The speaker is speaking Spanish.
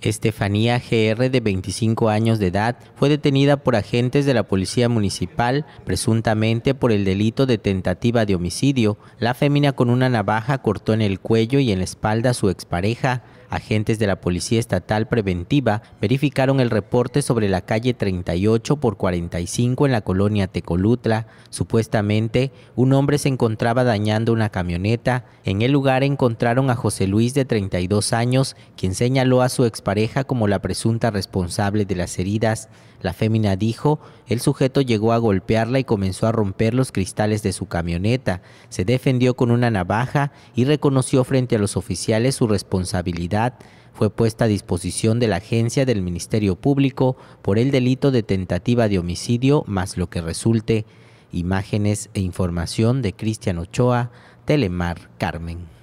Estefanía GR, de 25 años de edad, fue detenida por agentes de la Policía Municipal, presuntamente por el delito de tentativa de homicidio. La fémina con una navaja cortó en el cuello y en la espalda a su expareja, agentes de la Policía Estatal Preventiva verificaron el reporte sobre la calle 38 por 45 en la colonia Tecolutla. Supuestamente, un hombre se encontraba dañando una camioneta. En el lugar encontraron a José Luis de 32 años, quien señaló a su expareja como la presunta responsable de las heridas. La fémina dijo, el sujeto llegó a golpearla y comenzó a romper los cristales de su camioneta. Se defendió con una navaja y reconoció frente a los oficiales su responsabilidad fue puesta a disposición de la agencia del Ministerio Público por el delito de tentativa de homicidio, más lo que resulte. Imágenes e información de Cristian Ochoa, Telemar Carmen.